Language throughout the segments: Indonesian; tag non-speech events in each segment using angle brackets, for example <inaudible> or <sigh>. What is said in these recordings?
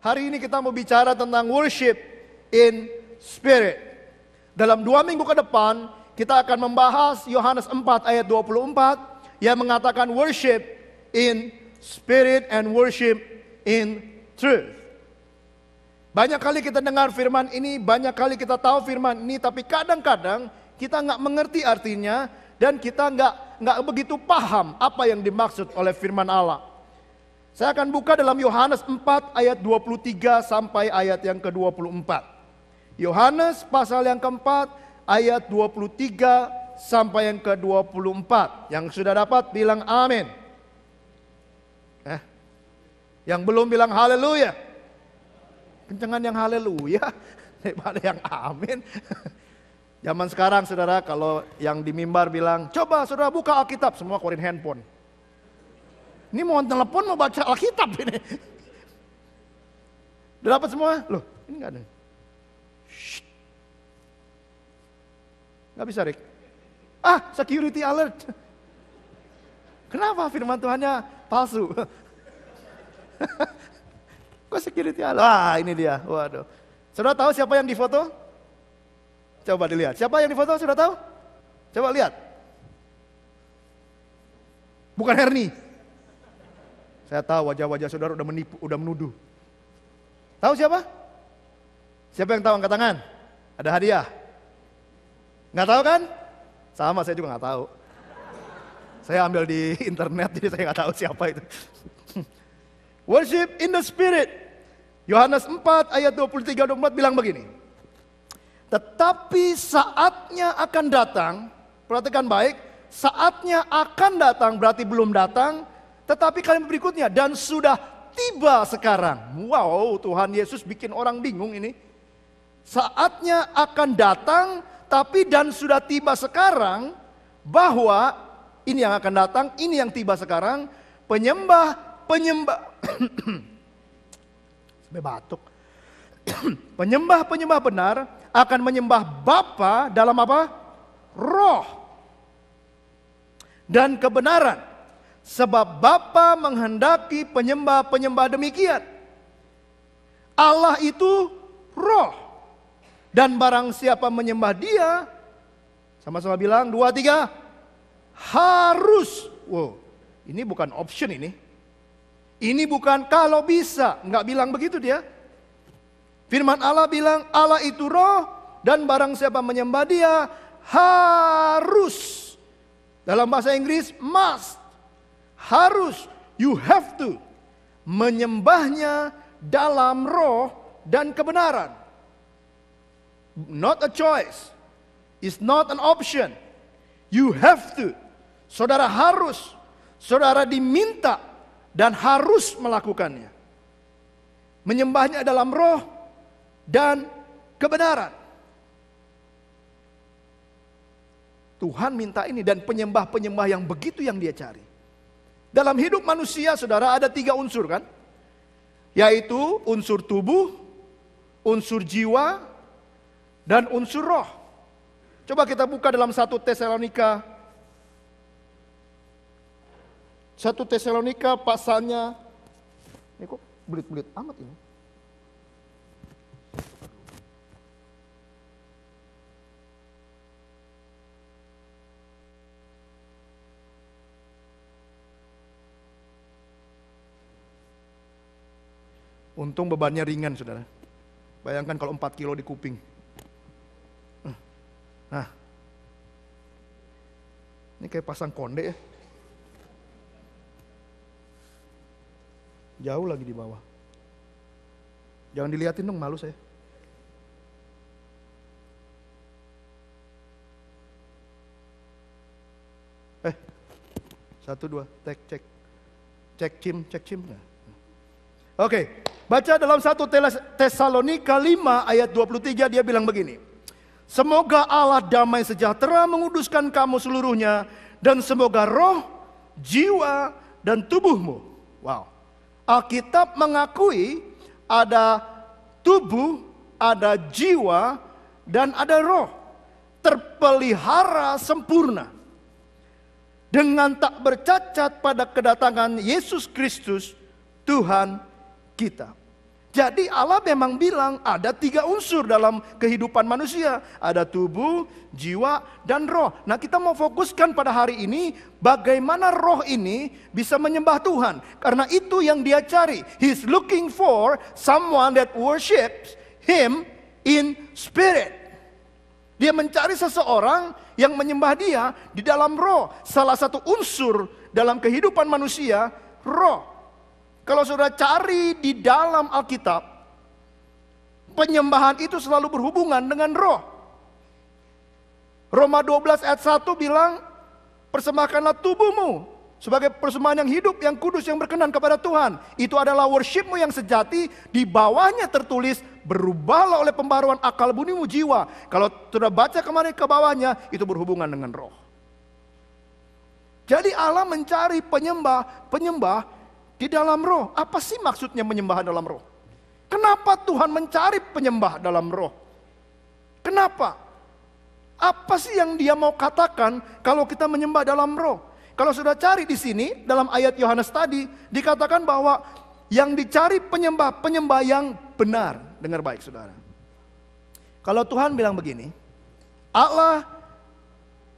Hari ini kita mau bicara tentang worship in spirit. Dalam dua minggu ke depan, kita akan membahas Yohanes 4 ayat 24 yang mengatakan worship in spirit and worship in truth. Banyak kali kita dengar firman ini, banyak kali kita tahu firman ini, tapi kadang-kadang kita nggak mengerti artinya dan kita nggak nggak begitu paham apa yang dimaksud oleh firman Allah. Saya akan buka dalam Yohanes 4 ayat 23 sampai ayat yang ke-24. Yohanes pasal yang keempat ayat 23 sampai yang ke-24. Yang sudah dapat bilang amin. Eh, yang belum bilang haleluya. Kencengan yang haleluya <laughs> daripada yang amin. <laughs> Zaman sekarang saudara kalau yang di mimbar bilang, coba saudara buka Alkitab, semua keluarin handphone. Ini mau telepon mau baca Alkitab ini. Udah dapat semua? Loh, ini enggak ada. Enggak bisa, Rick. Ah, security alert. Kenapa firman Tuhannya palsu? <laughs> Kok security alert? Wah ini dia. Waduh. Sudah tahu siapa yang difoto? Coba dilihat. Siapa yang difoto? Sudah tahu? Coba lihat. Bukan Herni. Saya tahu wajah-wajah saudara udah menipu, udah menuduh. Tahu siapa? Siapa yang tahu angkat tangan? Ada hadiah. Nggak tahu kan? Sama saya juga nggak tahu. Saya ambil di <laughs> internet jadi saya nggak tahu siapa itu. <laughs> Worship in the spirit. Yohanes 4 ayat 23 24 bilang begini. Tetapi saatnya akan datang, perhatikan baik, saatnya akan datang berarti belum datang tetapi kalimat berikutnya, dan sudah tiba sekarang. Wow, Tuhan Yesus bikin orang bingung ini. Saatnya akan datang, tapi dan sudah tiba sekarang bahwa ini yang akan datang, ini yang tiba sekarang. Penyembah, penyembah, <clears throat> sampai batuk. Penyembah-penyembah <clears throat> benar akan menyembah Bapa dalam apa? Roh dan kebenaran. Sebab Bapa menghendaki penyembah-penyembah demikian. Allah itu roh. Dan barang siapa menyembah dia, sama-sama bilang, dua, tiga, harus. Wow, ini bukan option ini. Ini bukan kalau bisa, nggak bilang begitu dia. Firman Allah bilang, Allah itu roh dan barang siapa menyembah dia harus. Dalam bahasa Inggris, must harus you have to menyembahnya dalam roh dan kebenaran. Not a choice. It's not an option. You have to. Saudara harus. Saudara diminta dan harus melakukannya. Menyembahnya dalam roh dan kebenaran. Tuhan minta ini dan penyembah-penyembah yang begitu yang dia cari. Dalam hidup manusia, saudara, ada tiga unsur kan? Yaitu unsur tubuh, unsur jiwa, dan unsur roh. Coba kita buka dalam satu Tesalonika. Satu Tesalonika pasalnya, ini kok belit-belit amat ini. Untung bebannya ringan, saudara. Bayangkan kalau 4 kilo di kuping. Hmm. Nah, ini kayak pasang konde ya. Jauh lagi di bawah. Jangan dilihatin dong, malu saya. Eh, satu dua, cek cek, cek cim, cek cim. Nah. Oke, okay. Baca dalam satu Tesalonika 5 ayat 23 dia bilang begini. Semoga Allah damai sejahtera menguduskan kamu seluruhnya dan semoga roh, jiwa, dan tubuhmu. Wow. Alkitab mengakui ada tubuh, ada jiwa, dan ada roh terpelihara sempurna dengan tak bercacat pada kedatangan Yesus Kristus Tuhan kita. Jadi Allah memang bilang ada tiga unsur dalam kehidupan manusia. Ada tubuh, jiwa, dan roh. Nah kita mau fokuskan pada hari ini bagaimana roh ini bisa menyembah Tuhan. Karena itu yang dia cari. He's looking for someone that worships him in spirit. Dia mencari seseorang yang menyembah dia di dalam roh. Salah satu unsur dalam kehidupan manusia, roh. Kalau saudara cari di dalam Alkitab, penyembahan itu selalu berhubungan dengan roh. Roma 12 ayat 1 bilang, persembahkanlah tubuhmu sebagai persembahan yang hidup, yang kudus, yang berkenan kepada Tuhan. Itu adalah worshipmu yang sejati, di bawahnya tertulis, berubahlah oleh pembaruan akal bunimu jiwa. Kalau sudah baca kemarin ke bawahnya, itu berhubungan dengan roh. Jadi Allah mencari penyembah, penyembah di dalam roh, apa sih maksudnya menyembah dalam roh? Kenapa Tuhan mencari penyembah dalam roh? Kenapa? Apa sih yang dia mau katakan kalau kita menyembah dalam roh? Kalau sudah cari di sini, dalam ayat Yohanes tadi, dikatakan bahwa yang dicari penyembah, penyembah yang benar. Dengar baik saudara. Kalau Tuhan bilang begini, Allah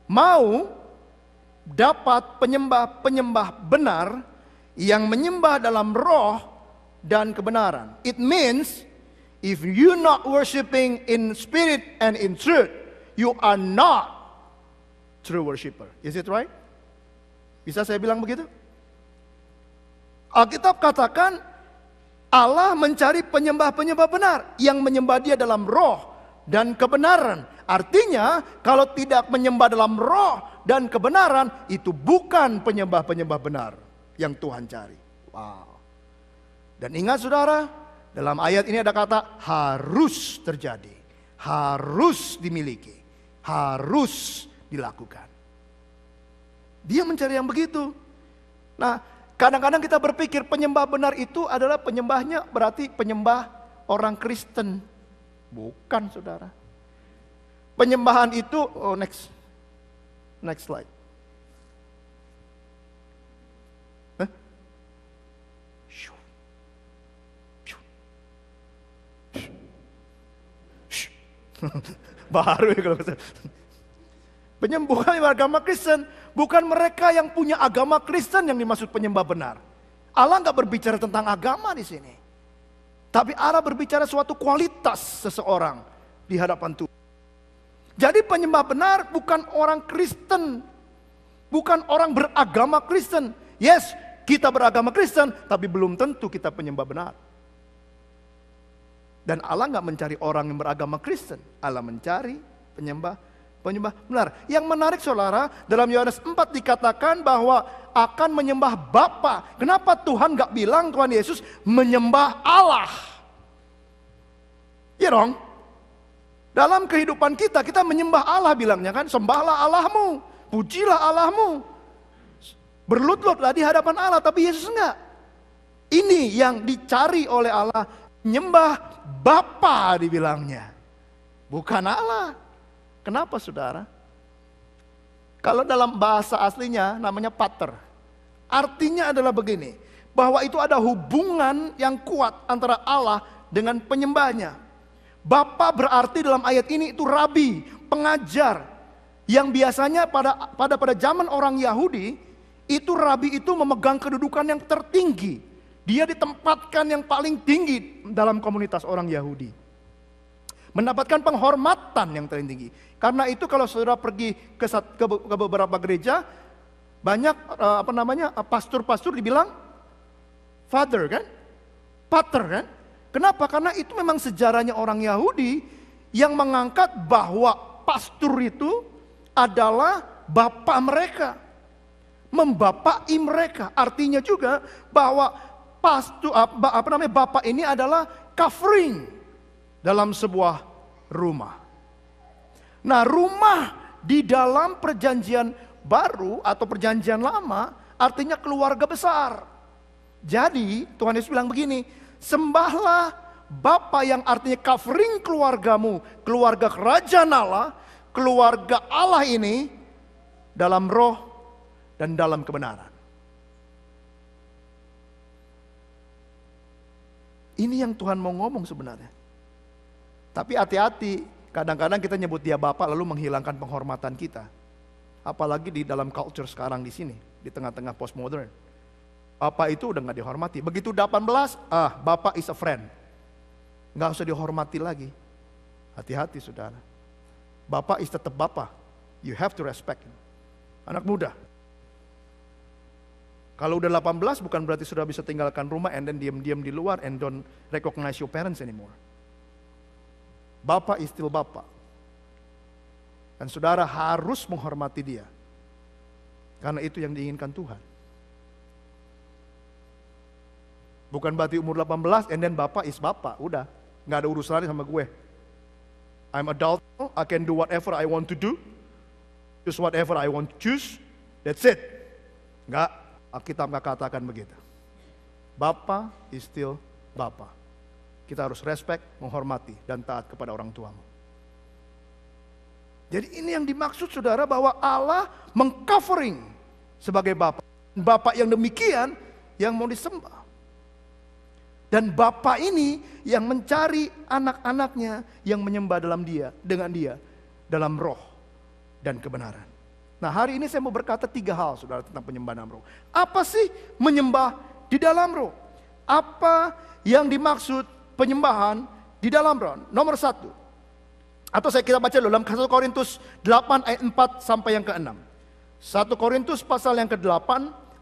mau dapat penyembah-penyembah benar yang menyembah dalam roh dan kebenaran. It means if you not worshiping in spirit and in truth, you are not true worshipper. Is it right? Bisa saya bilang begitu? Alkitab katakan Allah mencari penyembah-penyembah benar yang menyembah dia dalam roh dan kebenaran. Artinya kalau tidak menyembah dalam roh dan kebenaran itu bukan penyembah-penyembah benar yang Tuhan cari. Wow. Dan ingat saudara, dalam ayat ini ada kata harus terjadi, harus dimiliki, harus dilakukan. Dia mencari yang begitu. Nah, kadang-kadang kita berpikir penyembah benar itu adalah penyembahnya berarti penyembah orang Kristen. Bukan, Saudara. Penyembahan itu oh next. Next slide. <laughs> Baru ya kalau Kristen. Gitu. Penyembuhan agama Kristen bukan mereka yang punya agama Kristen yang dimaksud penyembah benar. Allah nggak berbicara tentang agama di sini. Tapi Allah berbicara suatu kualitas seseorang di hadapan Tuhan. Jadi penyembah benar bukan orang Kristen. Bukan orang beragama Kristen. Yes, kita beragama Kristen, tapi belum tentu kita penyembah benar. Dan Allah nggak mencari orang yang beragama Kristen. Allah mencari penyembah penyembah benar. Yang menarik saudara, dalam Yohanes 4 dikatakan bahwa akan menyembah Bapa. Kenapa Tuhan nggak bilang Tuhan Yesus menyembah Allah? Ya dong. Dalam kehidupan kita, kita menyembah Allah bilangnya kan, sembahlah Allahmu, pujilah Allahmu. Berlututlah di hadapan Allah, tapi Yesus nggak. Ini yang dicari oleh Allah Nyembah Bapa dibilangnya. Bukan Allah. Kenapa saudara? Kalau dalam bahasa aslinya namanya pater. Artinya adalah begini. Bahwa itu ada hubungan yang kuat antara Allah dengan penyembahnya. Bapak berarti dalam ayat ini itu rabi, pengajar, yang biasanya pada pada pada zaman orang Yahudi itu rabi itu memegang kedudukan yang tertinggi dia ditempatkan yang paling tinggi dalam komunitas orang Yahudi. Mendapatkan penghormatan yang paling tinggi. Karena itu kalau saudara pergi ke, beberapa gereja, banyak eh, apa namanya eh, pastor-pastor dibilang father kan, pater kan. Kenapa? Karena itu memang sejarahnya orang Yahudi yang mengangkat bahwa pastor itu adalah bapak mereka, membapai mereka. Artinya juga bahwa pastu, ah, apa namanya bapak ini adalah covering dalam sebuah rumah. Nah, rumah di dalam perjanjian baru atau perjanjian lama artinya keluarga besar. Jadi, Tuhan Yesus bilang begini, sembahlah Bapa yang artinya covering keluargamu, keluarga kerajaan Allah, keluarga Allah ini dalam roh dan dalam kebenaran. Ini yang Tuhan mau ngomong sebenarnya. Tapi hati-hati, kadang-kadang kita nyebut dia Bapak lalu menghilangkan penghormatan kita. Apalagi di dalam culture sekarang di sini, di tengah-tengah postmodern. Bapak itu udah nggak dihormati. Begitu 18, ah Bapak is a friend. Gak usah dihormati lagi. Hati-hati saudara. Bapak is tetap Bapak. You have to respect him. Anak muda, kalau udah 18 bukan berarti sudah bisa tinggalkan rumah and then diam-diam di luar and don't recognize your parents anymore. Bapak is still bapak. Dan saudara harus menghormati dia. Karena itu yang diinginkan Tuhan. Bukan berarti umur 18 and then bapak is bapak, udah. Nggak ada urusan lagi sama gue. I'm adult, I can do whatever I want to do. Choose whatever I want to choose. That's it. Enggak, Alkitab katakan begitu. Bapa is still Bapa. Kita harus respect, menghormati, dan taat kepada orang tuamu. Jadi ini yang dimaksud saudara bahwa Allah mengcovering sebagai Bapa. Bapak yang demikian yang mau disembah. Dan Bapak ini yang mencari anak-anaknya yang menyembah dalam dia, dengan dia, dalam roh dan kebenaran. Nah hari ini saya mau berkata tiga hal saudara tentang penyembahan dalam roh. Apa sih menyembah di dalam roh? Apa yang dimaksud penyembahan di dalam roh? Nomor satu. Atau saya kita baca dalam 1 Korintus 8 ayat 4 sampai yang ke-6. 1 Korintus pasal yang ke-8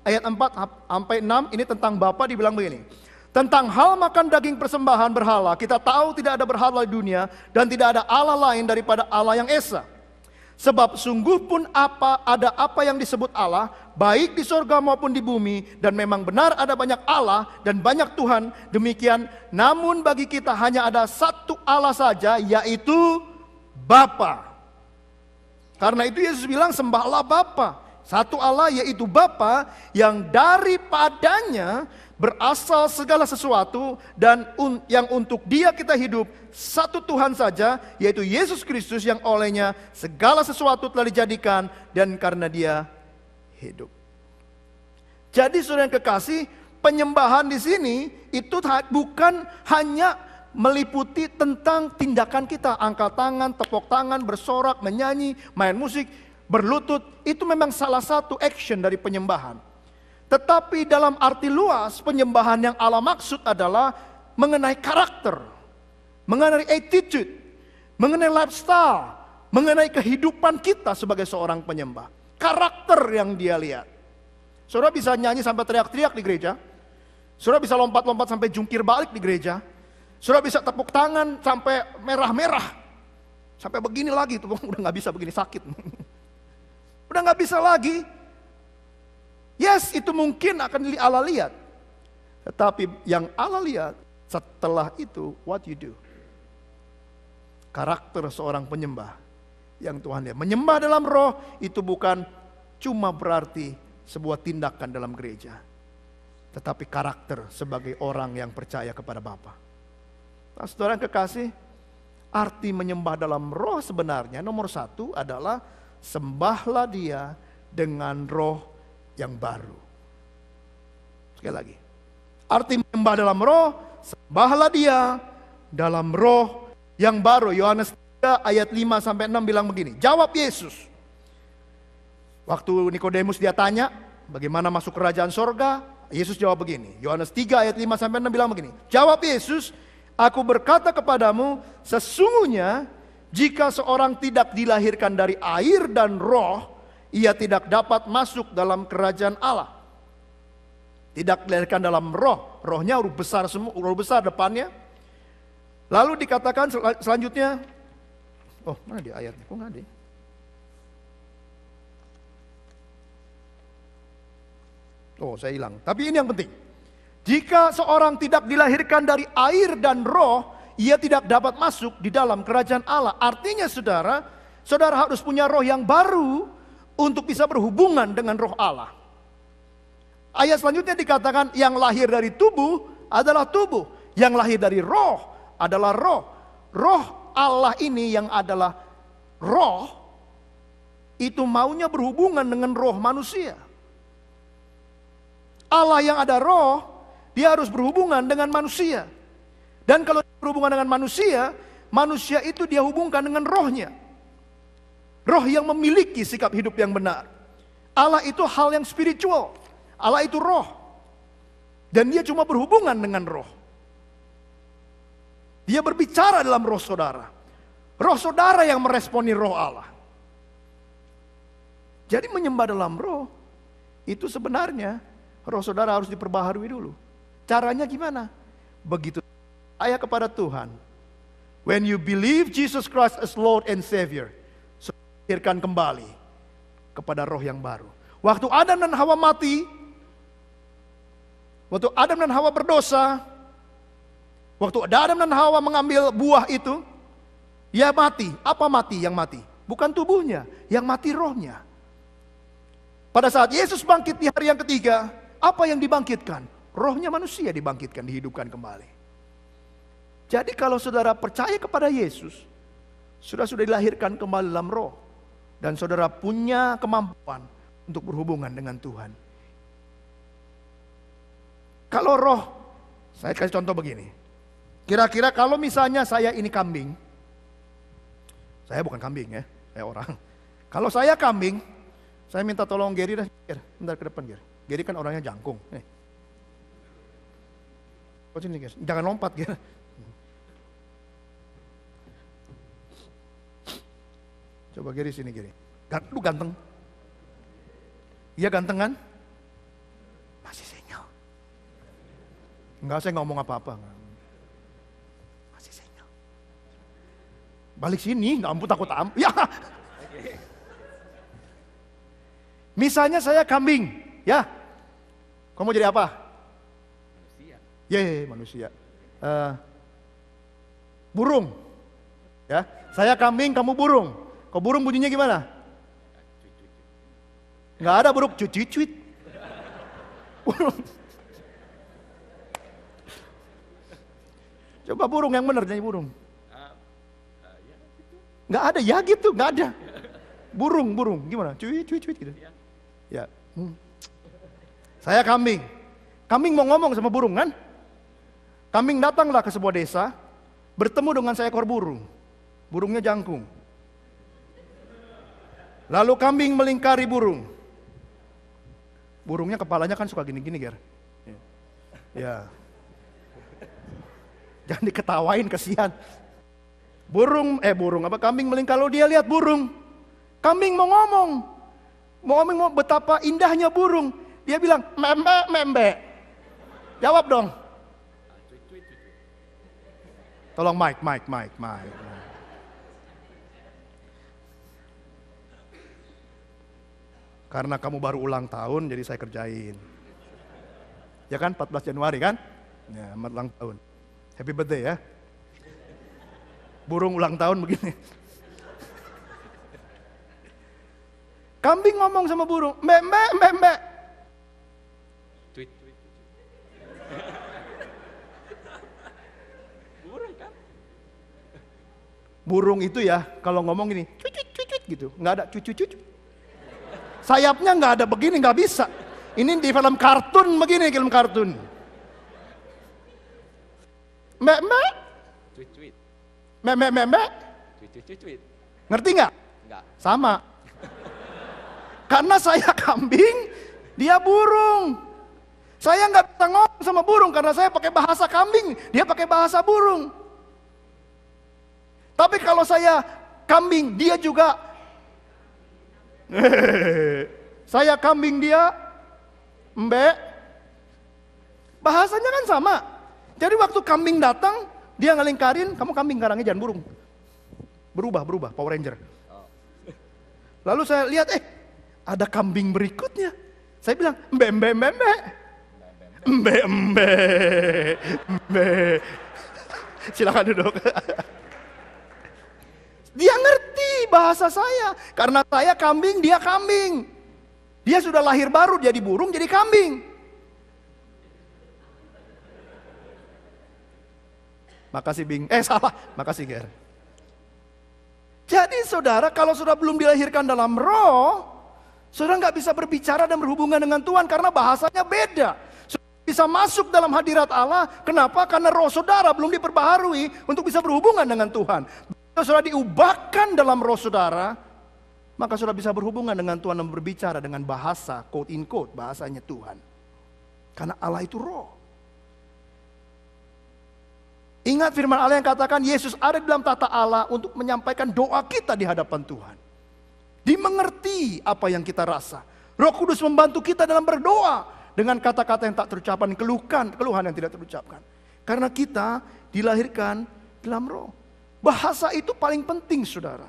ayat 4 sampai 6 ini tentang Bapak dibilang begini. Tentang hal makan daging persembahan berhala, kita tahu tidak ada berhala di dunia dan tidak ada Allah lain daripada Allah yang Esa. Sebab sungguh pun apa ada apa yang disebut Allah, baik di sorga maupun di bumi, dan memang benar ada banyak Allah dan banyak Tuhan. Demikian, namun bagi kita hanya ada satu Allah saja, yaitu Bapa. Karena itu Yesus bilang sembahlah Bapa. Satu Allah yaitu Bapa yang daripadanya berasal segala sesuatu dan un, yang untuk dia kita hidup satu Tuhan saja yaitu Yesus Kristus yang olehnya segala sesuatu telah dijadikan dan karena dia hidup. Jadi saudara yang kekasih penyembahan di sini itu bukan hanya meliputi tentang tindakan kita angkat tangan, tepuk tangan, bersorak, menyanyi, main musik, berlutut itu memang salah satu action dari penyembahan. Tetapi dalam arti luas penyembahan yang Allah maksud adalah mengenai karakter, mengenai attitude, mengenai lifestyle, mengenai kehidupan kita sebagai seorang penyembah. Karakter yang dia lihat. Saudara bisa nyanyi sampai teriak-teriak di gereja. Saudara bisa lompat-lompat sampai jungkir balik di gereja. Saudara bisa tepuk tangan sampai merah-merah. Sampai begini lagi, tuh <laughs> udah gak bisa begini sakit. <laughs> udah gak bisa lagi, Yes, itu mungkin akan Allah lihat. Tetapi yang Allah lihat setelah itu, what you do? Karakter seorang penyembah yang Tuhan lihat. Menyembah dalam roh itu bukan cuma berarti sebuah tindakan dalam gereja. Tetapi karakter sebagai orang yang percaya kepada Bapa. Nah, saudara yang kekasih, arti menyembah dalam roh sebenarnya nomor satu adalah sembahlah dia dengan roh yang baru. Sekali lagi. Arti menyembah dalam roh, sembahlah dia dalam roh yang baru. Yohanes 3 ayat 5 sampai 6 bilang begini. Jawab Yesus. Waktu Nikodemus dia tanya, bagaimana masuk kerajaan sorga? Yesus jawab begini. Yohanes 3 ayat 5 sampai 6 bilang begini. Jawab Yesus, aku berkata kepadamu, sesungguhnya jika seorang tidak dilahirkan dari air dan roh, ia tidak dapat masuk dalam kerajaan Allah. Tidak dilahirkan dalam roh, rohnya huruf besar semua, huruf besar depannya. Lalu dikatakan sel selanjutnya, oh mana dia ayatnya? Kok nggak ada? Ya? Oh saya hilang. Tapi ini yang penting. Jika seorang tidak dilahirkan dari air dan roh, ia tidak dapat masuk di dalam kerajaan Allah. Artinya saudara, saudara harus punya roh yang baru untuk bisa berhubungan dengan roh Allah. Ayat selanjutnya dikatakan yang lahir dari tubuh adalah tubuh, yang lahir dari roh adalah roh. Roh Allah ini yang adalah roh itu maunya berhubungan dengan roh manusia. Allah yang ada roh, dia harus berhubungan dengan manusia. Dan kalau berhubungan dengan manusia, manusia itu dia hubungkan dengan rohnya. Roh yang memiliki sikap hidup yang benar. Allah itu hal yang spiritual. Allah itu roh. Dan dia cuma berhubungan dengan roh. Dia berbicara dalam roh saudara. Roh saudara yang meresponi roh Allah. Jadi menyembah dalam roh itu sebenarnya roh saudara harus diperbaharui dulu. Caranya gimana? Begitu ayah kepada Tuhan. When you believe Jesus Christ as Lord and Savior, dilahirkan kembali kepada roh yang baru. Waktu Adam dan Hawa mati, waktu Adam dan Hawa berdosa, waktu Adam dan Hawa mengambil buah itu, ya mati. Apa mati yang mati? Bukan tubuhnya, yang mati rohnya. Pada saat Yesus bangkit di hari yang ketiga, apa yang dibangkitkan? Rohnya manusia dibangkitkan, dihidupkan kembali. Jadi kalau saudara percaya kepada Yesus, sudah sudah dilahirkan kembali dalam roh dan saudara punya kemampuan untuk berhubungan dengan Tuhan. Kalau roh, saya kasih contoh begini. Kira-kira kalau misalnya saya ini kambing, saya bukan kambing ya, saya orang. Kalau saya kambing, saya minta tolong Geri dah, bentar ke depan Geri. Geri kan orangnya jangkung. Nih. Jangan lompat Geri. Coba kiri sini kiri, lu ganteng. Iya ganteng kan? Masih senyum. Enggak saya ngomong apa-apa. Masih senyum. Balik sini, enggak ampun takut am. Ya. Misalnya saya kambing, ya. Kamu jadi apa? Manusia. Ye, iya, iya, iya, manusia. Uh, burung. Ya, saya kambing, kamu burung. Kalau burung bunyinya gimana? Gak ada burung cuit-cuit. Burung. Coba burung yang benar nyanyi burung. Gak ada ya gitu, gak ada. Burung, burung, gimana? Cuit, cuit, cuit gitu. Ya. Hmm. Saya kambing. Kambing mau ngomong sama burung kan? Kambing datanglah ke sebuah desa, bertemu dengan seekor burung. Burungnya jangkung. Lalu kambing melingkari burung. Burungnya kepalanya kan suka gini-gini, Ger. Iya. Ya. Jangan diketawain, kesian. Burung, eh burung, apa kambing melingkar, lalu dia lihat burung. Kambing mau ngomong. Mau ngomong mau betapa indahnya burung. Dia bilang, membe, membe. Jawab dong. Ah, Tolong Mike, Mike, Mike, Mike. Karena kamu baru ulang tahun jadi saya kerjain. Ya kan 14 Januari kan? Ya, ulang tahun. Happy birthday ya. Burung ulang tahun begini. Kambing ngomong sama burung, mbak, mbak, mbak, mbak. Tweet. burung itu ya, kalau ngomong ini cucut, cucut gitu. Nggak ada cucut, cucut. Sayapnya nggak ada begini, nggak bisa. Ini di film kartun begini, film kartun. Mek, mek. Cuit, cuit. Mek, mek, Ngerti nggak? Nggak. Sama. karena saya kambing, dia burung. Saya nggak bisa ngomong sama burung karena saya pakai bahasa kambing, dia pakai bahasa burung. Tapi kalau saya kambing, dia juga <laughs> Saya kambing dia, mbek. Bahasanya kan sama. Jadi waktu kambing datang, dia ngelingkarin, kamu kambing karangnya jangan burung. Berubah, berubah, Power Ranger. Oh. Lalu saya lihat, eh ada kambing berikutnya. Saya bilang, mbe, mbe, mbe, mbe. Mbe, mbe, mbe. <laughs> Silahkan duduk. <laughs> Dia ngerti bahasa saya. Karena saya kambing, dia kambing. Dia sudah lahir baru, jadi burung, jadi kambing. Makasih Bing. Eh salah, makasih Ger. Jadi saudara, kalau sudah belum dilahirkan dalam roh, saudara nggak bisa berbicara dan berhubungan dengan Tuhan karena bahasanya beda. bisa masuk dalam hadirat Allah, kenapa? Karena roh saudara belum diperbaharui untuk bisa berhubungan dengan Tuhan. Kalau saudara diubahkan dalam roh saudara, maka sudah bisa berhubungan dengan Tuhan dan berbicara dengan bahasa, quote in quote, bahasanya Tuhan. Karena Allah itu roh. Ingat firman Allah yang katakan Yesus ada dalam tata Allah untuk menyampaikan doa kita di hadapan Tuhan. Dimengerti apa yang kita rasa. Roh Kudus membantu kita dalam berdoa dengan kata-kata yang tak terucapkan, keluhan, keluhan yang tidak terucapkan. Karena kita dilahirkan dalam roh. Bahasa itu paling penting, saudara.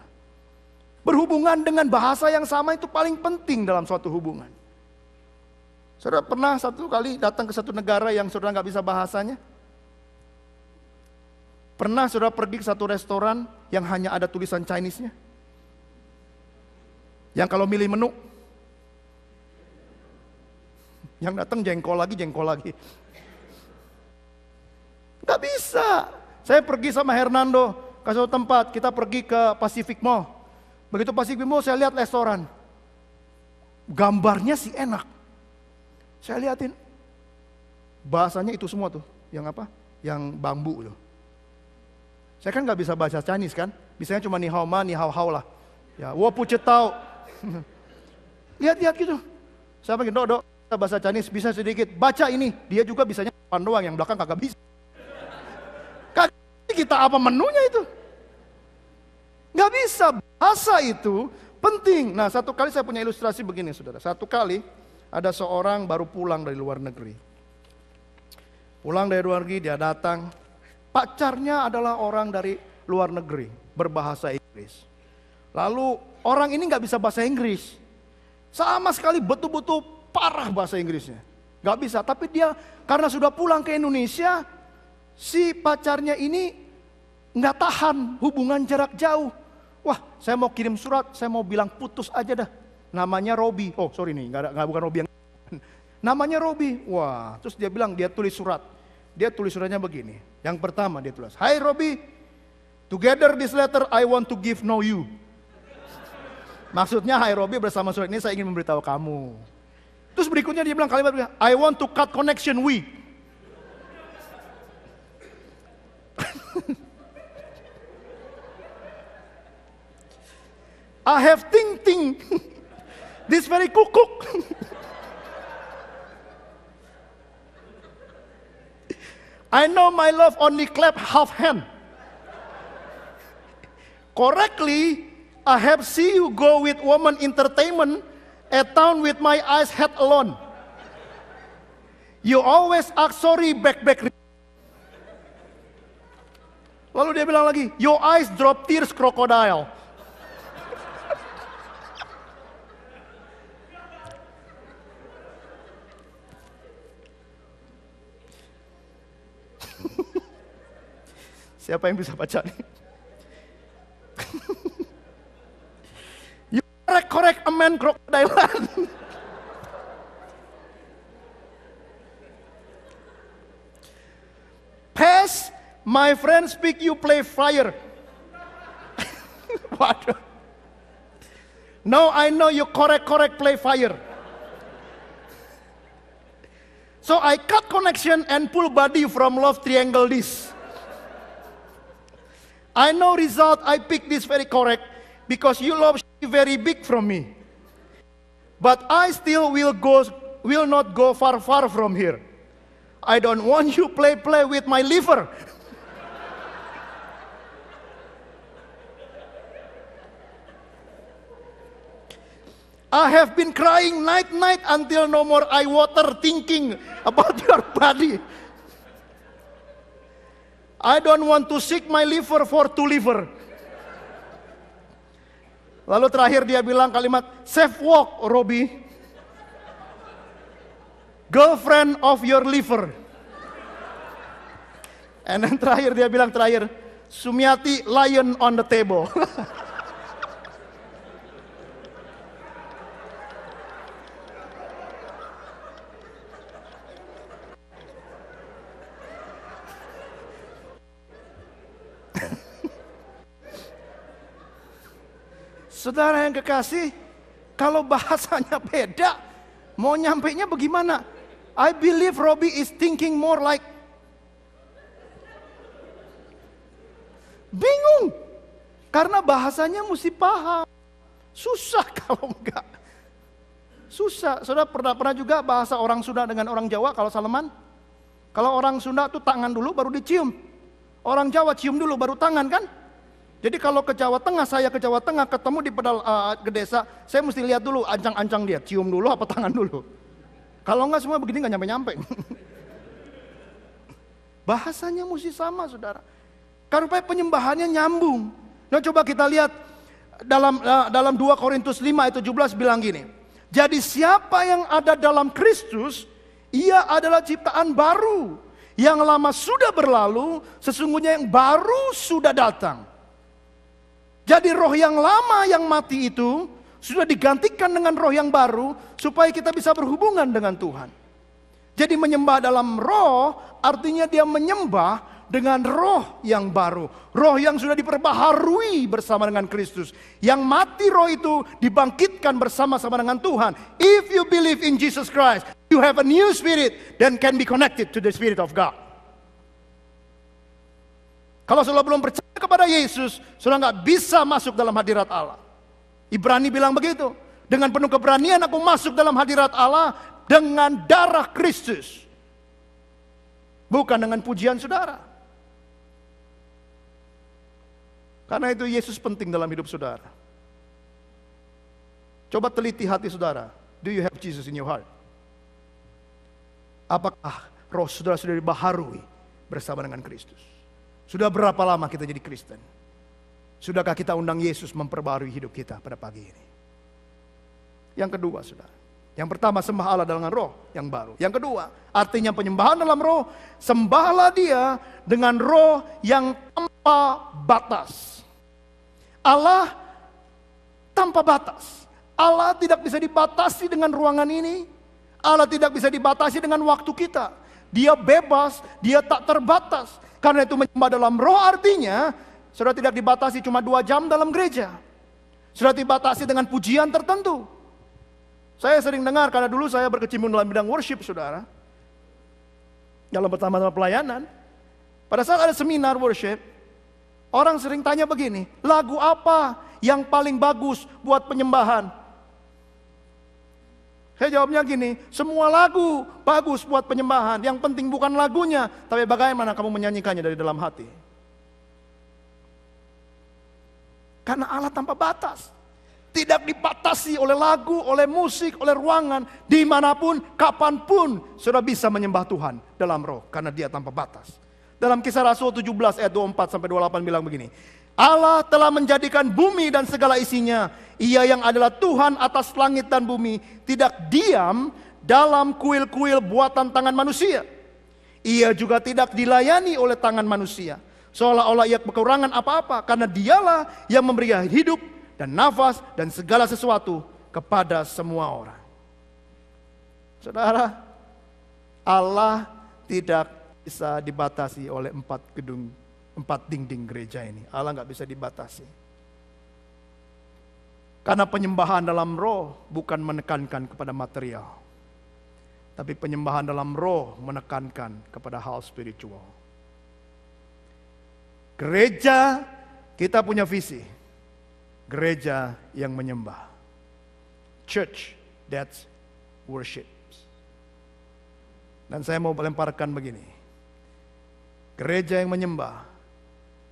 Berhubungan dengan bahasa yang sama itu paling penting dalam suatu hubungan. Saudara pernah satu kali datang ke satu negara yang saudara nggak bisa bahasanya? Pernah saudara pergi ke satu restoran yang hanya ada tulisan Chinese-nya? Yang kalau milih menu, yang datang jengkol lagi, jengkol lagi. Gak bisa. Saya pergi sama Hernando, ke suatu tempat, kita pergi ke Pacific Mall. Begitu Pacific Mall saya lihat restoran. Gambarnya sih enak. Saya lihatin. bahasanya itu semua tuh, yang apa? Yang bambu tuh. Saya kan gak bisa baca Chinese kan? Bisanya cuma ni hao ma, ni hao hao lah. Ya, wo pu tau. <laughs> Lihat-lihat gitu. Saya panggil, dok, dok, bahasa Chinese bisa sedikit. Baca ini. Dia juga bisanya depan yang belakang kagak bisa kita apa menunya itu? Gak bisa, bahasa itu penting. Nah satu kali saya punya ilustrasi begini saudara. Satu kali ada seorang baru pulang dari luar negeri. Pulang dari luar negeri dia datang. Pacarnya adalah orang dari luar negeri berbahasa Inggris. Lalu orang ini gak bisa bahasa Inggris. Sama sekali betul-betul parah bahasa Inggrisnya. Gak bisa, tapi dia karena sudah pulang ke Indonesia, si pacarnya ini nggak tahan hubungan jarak jauh. Wah, saya mau kirim surat, saya mau bilang putus aja dah. Namanya Robi. Oh, sorry nih, nggak, nggak bukan Robi yang. <laughs> Namanya Robi. Wah, terus dia bilang dia tulis surat. Dia tulis suratnya begini. Yang pertama dia tulis, Hai Robi, together this letter I want to give know you. Maksudnya Hai Robi bersama surat ini saya ingin memberitahu kamu. Terus berikutnya dia bilang kalimat I want to cut connection we. I have Ting Ting. this very cuckoo. I know my love only clap half hand. Correctly, I have see you go with woman entertainment a town with my eyes head alone. You always ask sorry back back. Lalu dia bilang lagi, your eyes drop tears crocodile. Siapa yang bisa baca ini? you correct, correct a man crocodile. My friend speak, you play fire. <laughs> what? Now I know you correct, correct, play fire. So I cut connection and pull body from love triangle this. I know result, I pick this very correct because you love very big from me. But I still will go, will not go far, far from here. I don't want you play, play with my liver. <laughs> I have been crying night night until no more eye water thinking about <laughs> your body. I don't want to seek my liver for two liver. Lalu terakhir dia bilang kalimat safe walk Robi. Girlfriend of your liver. And then terakhir dia bilang terakhir Sumiati lion on the table. <laughs> Saudara yang kekasih, kalau bahasanya beda, mau nyampainya bagaimana? I believe Robby is thinking more like bingung karena bahasanya mesti paham. Susah <laughs> kalau enggak. Susah. Saudara pernah pernah juga bahasa orang Sunda dengan orang Jawa kalau salaman? Kalau orang Sunda tuh tangan dulu baru dicium. Orang Jawa cium dulu baru tangan kan? Jadi kalau ke Jawa Tengah, saya ke Jawa Tengah ketemu di pedal uh, ke desa, saya mesti lihat dulu ancang-ancang dia, cium dulu apa tangan dulu. Kalau enggak semua begini enggak nyampe-nyampe. <laughs> Bahasanya mesti sama, saudara. Karena penyembahannya nyambung. Nah coba kita lihat dalam uh, dalam 2 Korintus 5 ayat 17 bilang gini. Jadi siapa yang ada dalam Kristus, ia adalah ciptaan baru. Yang lama sudah berlalu, sesungguhnya yang baru sudah datang. Jadi roh yang lama yang mati itu sudah digantikan dengan roh yang baru supaya kita bisa berhubungan dengan Tuhan. Jadi menyembah dalam roh artinya dia menyembah dengan roh yang baru, roh yang sudah diperbaharui bersama dengan Kristus. Yang mati roh itu dibangkitkan bersama-sama dengan Tuhan. If you believe in Jesus Christ, you have a new spirit then can be connected to the spirit of God. Kalau saudara belum percaya kepada Yesus, sudah nggak bisa masuk dalam hadirat Allah. Ibrani bilang begitu. Dengan penuh keberanian aku masuk dalam hadirat Allah dengan darah Kristus. Bukan dengan pujian saudara. Karena itu Yesus penting dalam hidup saudara. Coba teliti hati saudara. Do you have Jesus in your heart? Apakah roh saudara sudah dibaharui bersama dengan Kristus? Sudah berapa lama kita jadi Kristen? Sudahkah kita undang Yesus memperbarui hidup kita pada pagi ini? Yang kedua, saudara. Yang pertama, sembah Allah dengan roh yang baru. Yang kedua, artinya penyembahan dalam roh. Sembahlah dia dengan roh yang tanpa batas. Allah tanpa batas. Allah tidak bisa dibatasi dengan ruangan ini. Allah tidak bisa dibatasi dengan waktu kita. Dia bebas, dia tak terbatas karena itu menyembah dalam roh artinya sudah tidak dibatasi cuma dua jam dalam gereja. Sudah dibatasi dengan pujian tertentu. Saya sering dengar karena dulu saya berkecimpung dalam bidang worship saudara. Dalam pertama-tama pelayanan. Pada saat ada seminar worship, orang sering tanya begini, lagu apa yang paling bagus buat penyembahan? Saya jawabnya gini, semua lagu bagus buat penyembahan. Yang penting bukan lagunya, tapi bagaimana kamu menyanyikannya dari dalam hati. Karena Allah tanpa batas. Tidak dipatasi oleh lagu, oleh musik, oleh ruangan. Dimanapun, kapanpun, sudah bisa menyembah Tuhan dalam roh. Karena dia tanpa batas. Dalam kisah Rasul 17 ayat 24 sampai 28 bilang begini. Allah telah menjadikan bumi dan segala isinya. Ia yang adalah Tuhan atas langit dan bumi tidak diam dalam kuil-kuil buatan tangan manusia. Ia juga tidak dilayani oleh tangan manusia. Seolah-olah ia kekurangan apa-apa karena dialah yang memberi hidup dan nafas dan segala sesuatu kepada semua orang. Saudara, Allah tidak bisa dibatasi oleh empat gedung empat dinding gereja ini. Allah nggak bisa dibatasi. Karena penyembahan dalam roh bukan menekankan kepada material. Tapi penyembahan dalam roh menekankan kepada hal spiritual. Gereja kita punya visi. Gereja yang menyembah. Church that worships. Dan saya mau melemparkan begini. Gereja yang menyembah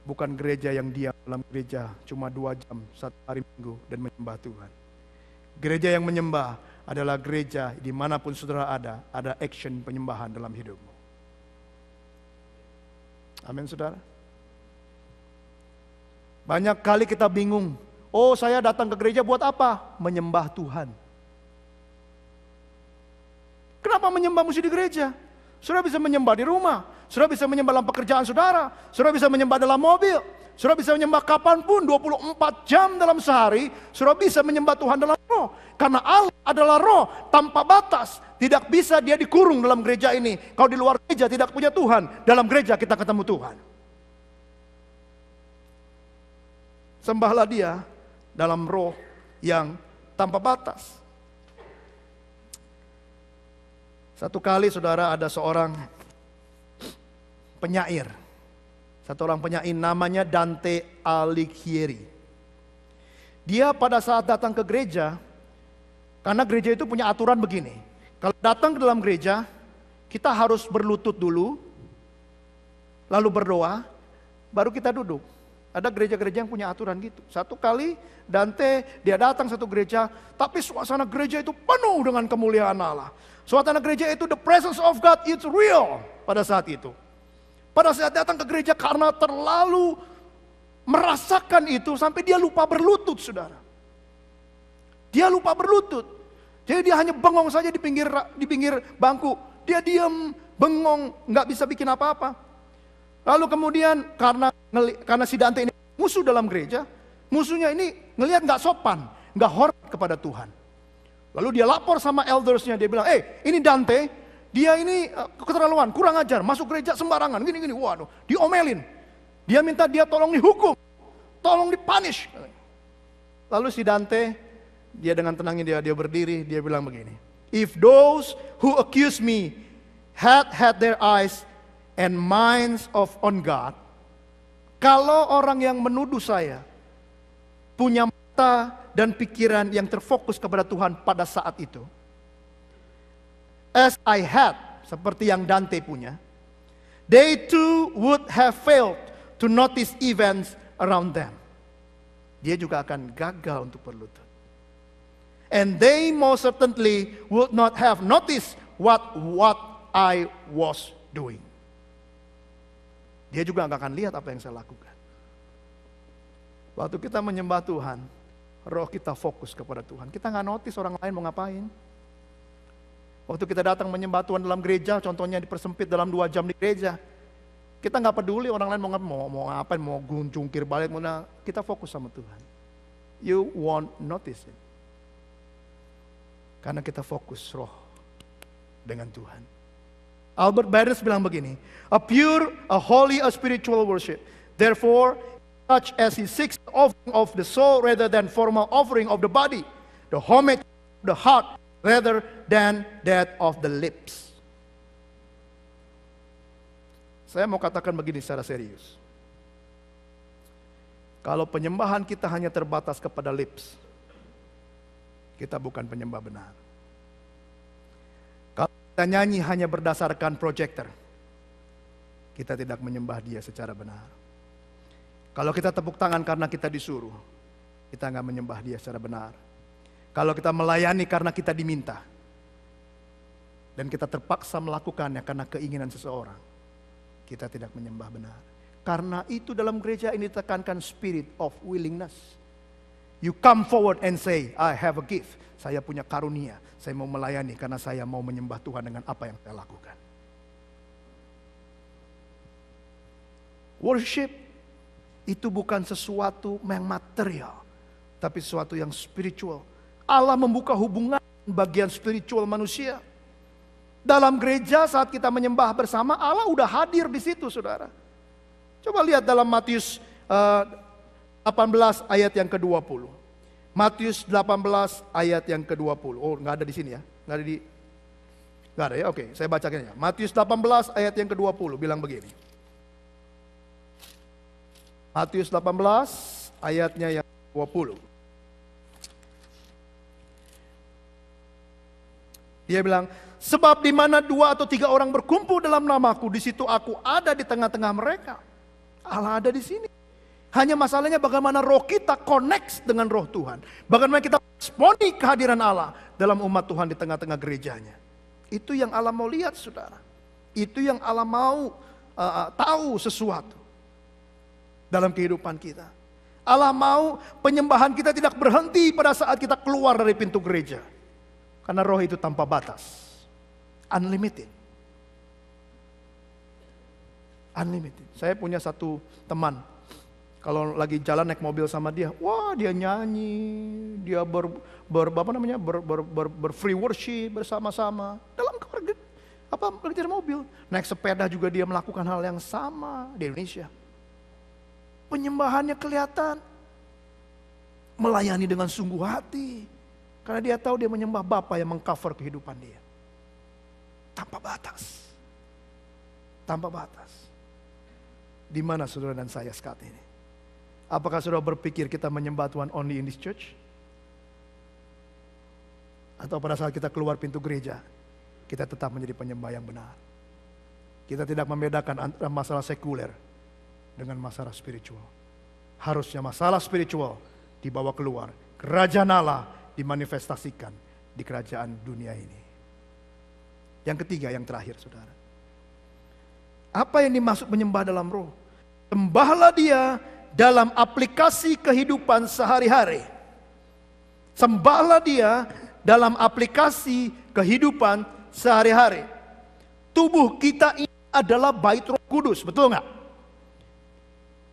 bukan gereja yang diam dalam gereja cuma dua jam satu hari minggu dan menyembah Tuhan. Gereja yang menyembah adalah gereja dimanapun saudara ada, ada action penyembahan dalam hidupmu. Amin saudara. Banyak kali kita bingung, oh saya datang ke gereja buat apa? Menyembah Tuhan. Kenapa menyembah mesti di gereja? Sudah bisa menyembah di rumah, sudah bisa menyembah dalam pekerjaan saudara, sudah bisa menyembah dalam mobil, sudah bisa menyembah kapanpun 24 jam dalam sehari, sudah bisa menyembah Tuhan dalam roh. Karena Allah adalah roh tanpa batas, tidak bisa dia dikurung dalam gereja ini. Kalau di luar gereja tidak punya Tuhan, dalam gereja kita ketemu Tuhan. Sembahlah dia dalam roh yang tanpa batas. Satu kali saudara ada seorang penyair. Satu orang penyair namanya Dante Alighieri. Dia pada saat datang ke gereja, karena gereja itu punya aturan begini. Kalau datang ke dalam gereja, kita harus berlutut dulu, lalu berdoa, baru kita duduk. Ada gereja-gereja yang punya aturan gitu. Satu kali Dante dia datang satu gereja, tapi suasana gereja itu penuh dengan kemuliaan Allah. Suasana gereja itu the presence of God it's real pada saat itu. Pada saat datang ke gereja karena terlalu merasakan itu sampai dia lupa berlutut saudara. Dia lupa berlutut. Jadi dia hanya bengong saja di pinggir di pinggir bangku. Dia diam, bengong, nggak bisa bikin apa-apa. Lalu kemudian karena karena si Dante ini musuh dalam gereja, musuhnya ini ngelihat nggak sopan, nggak hormat kepada Tuhan. Lalu dia lapor sama eldersnya, dia bilang, eh ini Dante, dia ini eh, keterlaluan, kurang ajar, masuk gereja sembarangan, gini-gini, waduh, diomelin. Dia minta dia tolong dihukum, tolong dipunish. Lalu si Dante, dia dengan tenangnya dia dia berdiri, dia bilang begini, if those who accuse me had had their eyes, and minds of on God, kalau orang yang menuduh saya punya mata dan pikiran yang terfokus kepada Tuhan pada saat itu, as I had, seperti yang Dante punya, they too would have failed to notice events around them. Dia juga akan gagal untuk berlutut. And they most certainly would not have noticed what what I was doing. Dia juga nggak akan lihat apa yang saya lakukan. Waktu kita menyembah Tuhan, roh kita fokus kepada Tuhan. Kita nggak notice orang lain mau ngapain. Waktu kita datang menyembah Tuhan dalam gereja, contohnya dipersempit dalam dua jam di gereja, kita nggak peduli orang lain mau ngapain, mau, mau ngapain, mau guncungkir balik, mau kita fokus sama Tuhan. You won't notice it. Karena kita fokus roh dengan Tuhan. Albert Barris bilang begini, a pure, a holy, a spiritual worship. Therefore, such as he seeks the offering of the soul rather than formal offering of the body, the homage of the heart rather than that of the lips. Saya mau katakan begini secara serius. Kalau penyembahan kita hanya terbatas kepada lips, kita bukan penyembah benar. Kita nyanyi hanya berdasarkan proyektor. Kita tidak menyembah dia secara benar. Kalau kita tepuk tangan karena kita disuruh, kita nggak menyembah dia secara benar. Kalau kita melayani karena kita diminta, dan kita terpaksa melakukannya karena keinginan seseorang, kita tidak menyembah benar. Karena itu dalam gereja ini tekankan spirit of willingness You come forward and say, I have a gift. Saya punya karunia. Saya mau melayani karena saya mau menyembah Tuhan dengan apa yang saya lakukan. Worship itu bukan sesuatu yang material, tapi sesuatu yang spiritual. Allah membuka hubungan bagian spiritual manusia. Dalam gereja saat kita menyembah bersama, Allah udah hadir di situ, saudara. Coba lihat dalam Matius uh, 18 ayat yang ke-20. Matius 18 ayat yang ke-20. Oh, nggak ada di sini ya. Nggak ada di Nggak ada ya. Oke, saya bacakan ya. Matius 18 ayat yang ke-20 bilang begini. Matius 18 ayatnya yang ke 20. Dia bilang, sebab di mana dua atau tiga orang berkumpul dalam namaku, di situ aku ada di tengah-tengah mereka. Allah ada di sini. Hanya masalahnya bagaimana roh kita connect dengan roh Tuhan. Bagaimana kita responi kehadiran Allah dalam umat Tuhan di tengah-tengah gerejanya. Itu yang Allah mau lihat saudara. Itu yang Allah mau uh, tahu sesuatu dalam kehidupan kita. Allah mau penyembahan kita tidak berhenti pada saat kita keluar dari pintu gereja. Karena roh itu tanpa batas. Unlimited. Unlimited. Saya punya satu teman kalau lagi jalan naik mobil sama dia, wah dia nyanyi, dia ber, ber apa namanya ber, ber, ber, ber free worship bersama-sama dalam keluarga apa belajar mobil. Naik sepeda juga dia melakukan hal yang sama di Indonesia. Penyembahannya kelihatan, melayani dengan sungguh hati. Karena dia tahu dia menyembah Bapa yang mengcover kehidupan dia. Tanpa batas. Tanpa batas. Di mana saudara dan saya saat ini? Apakah sudah berpikir kita menyembah Tuhan only in this church? Atau pada saat kita keluar pintu gereja, kita tetap menjadi penyembah yang benar. Kita tidak membedakan antara masalah sekuler dengan masalah spiritual. Harusnya masalah spiritual dibawa keluar. Kerajaan Allah dimanifestasikan di kerajaan dunia ini. Yang ketiga, yang terakhir saudara. Apa yang dimaksud menyembah dalam roh? Sembahlah dia dalam aplikasi kehidupan sehari-hari. Sembahlah dia dalam aplikasi kehidupan sehari-hari. Tubuh kita ini adalah bait roh kudus, betul nggak?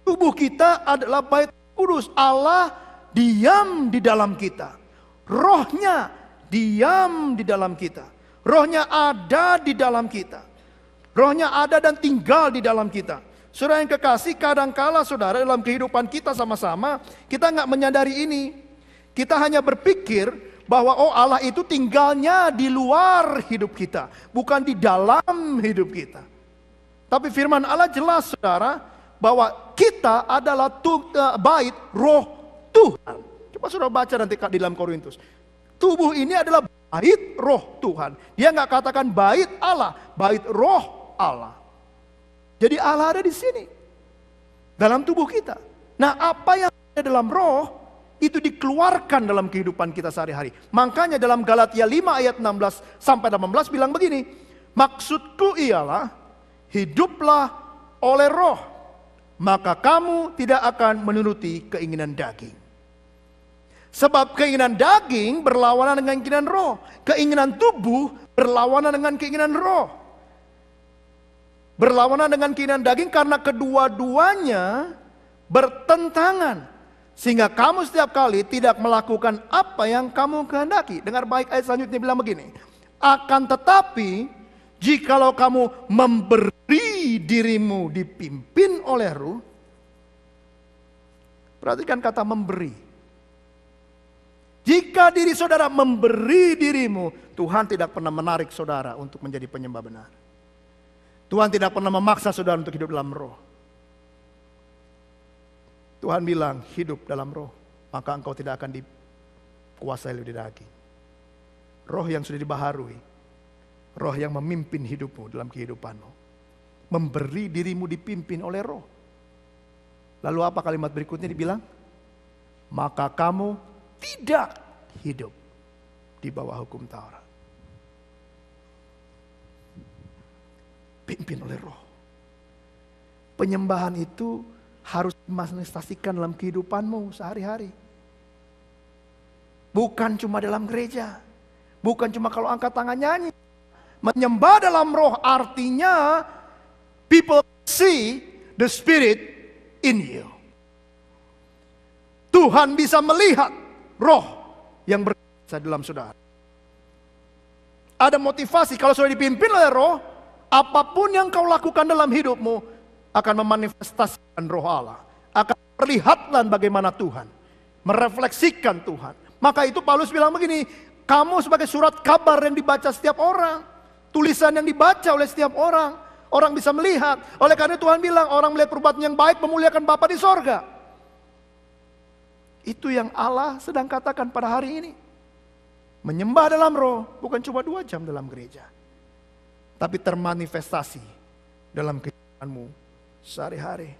Tubuh kita adalah bait kudus. Allah diam di dalam kita. Rohnya diam di dalam kita. Rohnya ada di dalam kita. Rohnya ada dan tinggal di dalam kita. Saudara yang kekasih, kadangkala saudara dalam kehidupan kita sama-sama, kita nggak menyadari ini. Kita hanya berpikir bahwa oh Allah itu tinggalnya di luar hidup kita, bukan di dalam hidup kita. Tapi firman Allah jelas saudara, bahwa kita adalah eh, bait roh Tuhan. Coba saudara baca nanti di dalam Korintus. Tubuh ini adalah bait roh Tuhan. Dia nggak katakan bait Allah, bait roh Allah. Jadi Allah ada di sini. Dalam tubuh kita. Nah apa yang ada dalam roh itu dikeluarkan dalam kehidupan kita sehari-hari. Makanya dalam Galatia 5 ayat 16 sampai 18 bilang begini. Maksudku ialah hiduplah oleh roh. Maka kamu tidak akan menuruti keinginan daging. Sebab keinginan daging berlawanan dengan keinginan roh. Keinginan tubuh berlawanan dengan keinginan roh berlawanan dengan keinginan daging karena kedua-duanya bertentangan. Sehingga kamu setiap kali tidak melakukan apa yang kamu kehendaki. Dengar baik ayat selanjutnya bilang begini. Akan tetapi jikalau kamu memberi dirimu dipimpin oleh ruh. Perhatikan kata memberi. Jika diri saudara memberi dirimu, Tuhan tidak pernah menarik saudara untuk menjadi penyembah benar. Tuhan tidak pernah memaksa saudara untuk hidup dalam roh. Tuhan bilang, hidup dalam roh, maka engkau tidak akan dikuasai oleh daging. Roh yang sudah dibaharui, roh yang memimpin hidupmu dalam kehidupanmu. Memberi dirimu dipimpin oleh roh. Lalu apa kalimat berikutnya dibilang? Maka kamu tidak hidup di bawah hukum Taurat. dipimpin oleh roh. Penyembahan itu harus manifestasikan dalam kehidupanmu sehari-hari. Bukan cuma dalam gereja. Bukan cuma kalau angkat tangan nyanyi. Menyembah dalam roh artinya people see the spirit in you. Tuhan bisa melihat roh yang berkuasa dalam saudara. Ada motivasi kalau sudah dipimpin oleh roh, Apapun yang kau lakukan dalam hidupmu akan memanifestasikan roh Allah. Akan perlihatkan bagaimana Tuhan. Merefleksikan Tuhan. Maka itu Paulus bilang begini, kamu sebagai surat kabar yang dibaca setiap orang. Tulisan yang dibaca oleh setiap orang. Orang bisa melihat. Oleh karena Tuhan bilang, orang melihat perbuatan yang baik memuliakan Bapa di sorga. Itu yang Allah sedang katakan pada hari ini. Menyembah dalam roh, bukan cuma dua jam dalam gereja tapi termanifestasi dalam kehidupanmu sehari-hari.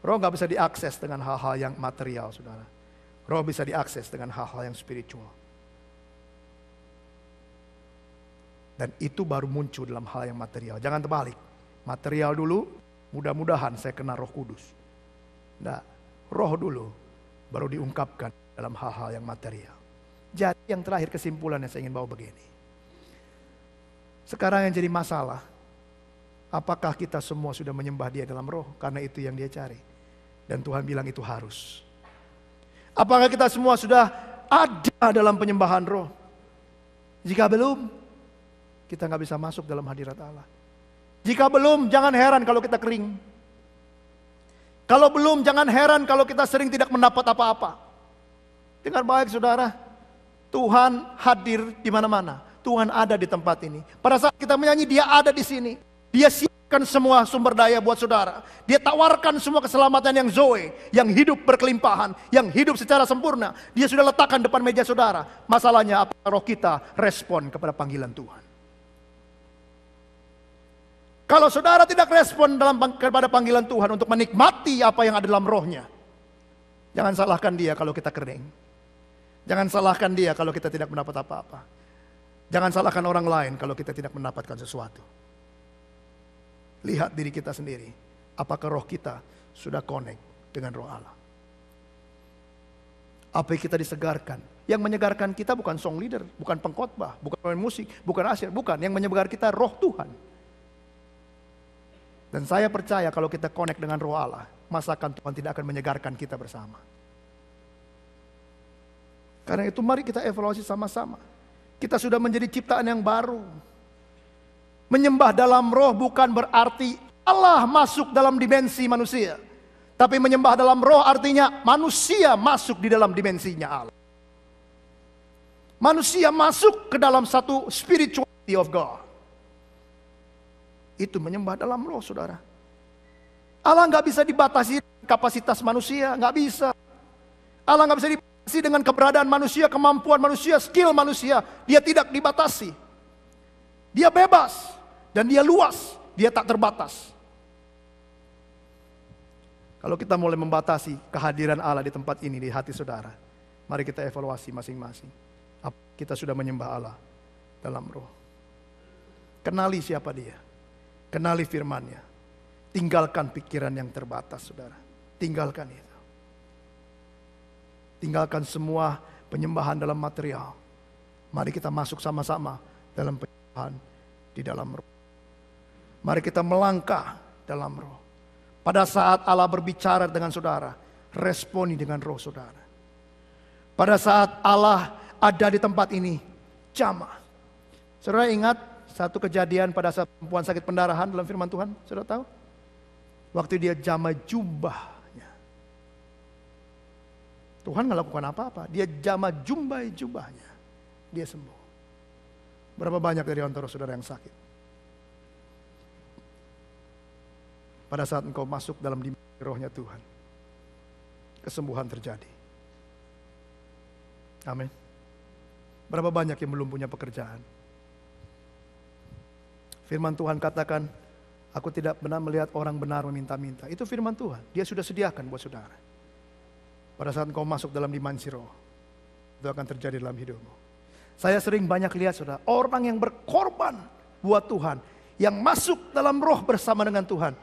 Roh nggak bisa diakses dengan hal-hal yang material, saudara. Roh bisa diakses dengan hal-hal yang spiritual. Dan itu baru muncul dalam hal yang material. Jangan terbalik. Material dulu, mudah-mudahan saya kena roh kudus. Nah, roh dulu, baru diungkapkan dalam hal-hal yang material. Jadi yang terakhir kesimpulan yang saya ingin bawa begini. Sekarang yang jadi masalah, apakah kita semua sudah menyembah dia dalam roh? Karena itu yang dia cari. Dan Tuhan bilang itu harus. Apakah kita semua sudah ada dalam penyembahan roh? Jika belum, kita nggak bisa masuk dalam hadirat Allah. Jika belum, jangan heran kalau kita kering. Kalau belum, jangan heran kalau kita sering tidak mendapat apa-apa. Dengar baik saudara, Tuhan hadir di mana-mana. Tuhan ada di tempat ini. Pada saat kita menyanyi, Dia ada di sini. Dia siapkan semua sumber daya buat saudara. Dia tawarkan semua keselamatan yang zoe, yang hidup berkelimpahan, yang hidup secara sempurna. Dia sudah letakkan depan meja saudara. Masalahnya apa roh kita respon kepada panggilan Tuhan. Kalau saudara tidak respon dalam kepada panggilan Tuhan untuk menikmati apa yang ada dalam rohnya, jangan salahkan dia kalau kita kering. Jangan salahkan dia kalau kita tidak mendapat apa-apa. Jangan salahkan orang lain kalau kita tidak mendapatkan sesuatu. Lihat diri kita sendiri. Apakah roh kita sudah connect dengan roh Allah? Apa yang kita disegarkan? Yang menyegarkan kita bukan song leader, bukan pengkhotbah, bukan pemain musik, bukan asir, bukan. Yang menyegarkan kita roh Tuhan. Dan saya percaya kalau kita connect dengan roh Allah, masakan Tuhan tidak akan menyegarkan kita bersama. Karena itu mari kita evaluasi sama-sama. Kita sudah menjadi ciptaan yang baru. Menyembah dalam roh bukan berarti Allah masuk dalam dimensi manusia. Tapi menyembah dalam roh artinya manusia masuk di dalam dimensinya Allah. Manusia masuk ke dalam satu spirituality of God. Itu menyembah dalam roh saudara. Allah nggak bisa dibatasi kapasitas manusia, nggak bisa. Allah nggak bisa dibatasi dibatasi dengan keberadaan manusia, kemampuan manusia, skill manusia. Dia tidak dibatasi. Dia bebas dan dia luas, dia tak terbatas. Kalau kita mulai membatasi kehadiran Allah di tempat ini, di hati saudara, mari kita evaluasi masing-masing. Kita sudah menyembah Allah dalam roh. Kenali siapa dia. Kenali firmannya. Tinggalkan pikiran yang terbatas, saudara. Tinggalkan itu. Tinggalkan semua penyembahan dalam material. Mari kita masuk sama-sama dalam penyembahan di dalam roh. Mari kita melangkah dalam roh. Pada saat Allah berbicara dengan saudara, responi dengan roh saudara. Pada saat Allah ada di tempat ini, jamah. Saudara ingat satu kejadian pada saat perempuan sakit pendarahan dalam firman Tuhan? Saudara tahu? Waktu dia jamah jubah Tuhan nggak lakukan apa-apa. Dia jama jumbai jubahnya. Dia sembuh. Berapa banyak dari antara saudara yang sakit? Pada saat engkau masuk dalam dimensi rohnya Tuhan, kesembuhan terjadi. Amin. Berapa banyak yang belum punya pekerjaan? Firman Tuhan katakan, aku tidak pernah melihat orang benar meminta-minta. Itu firman Tuhan. Dia sudah sediakan buat saudara. Pada saat engkau masuk dalam dimensi roh, itu akan terjadi dalam hidupmu. Saya sering banyak lihat saudara, orang yang berkorban buat Tuhan, yang masuk dalam roh bersama dengan Tuhan,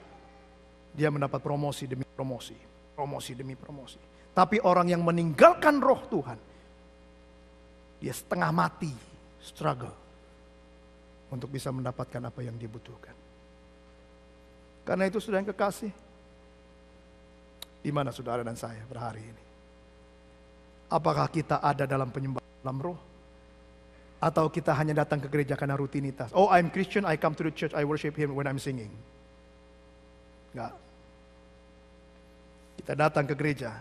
dia mendapat promosi demi promosi, promosi demi promosi. Tapi orang yang meninggalkan roh Tuhan, dia setengah mati, struggle untuk bisa mendapatkan apa yang dibutuhkan. Karena itu sudah yang kekasih, di mana saudara dan saya berhari ini? Apakah kita ada dalam penyembahan dalam roh? Atau kita hanya datang ke gereja karena rutinitas? Oh, I'm Christian, I come to the church, I worship him when I'm singing. Enggak. Kita datang ke gereja,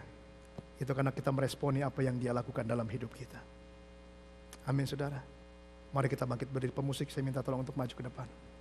itu karena kita meresponi apa yang dia lakukan dalam hidup kita. Amin saudara. Mari kita bangkit berdiri pemusik, saya minta tolong untuk maju ke depan.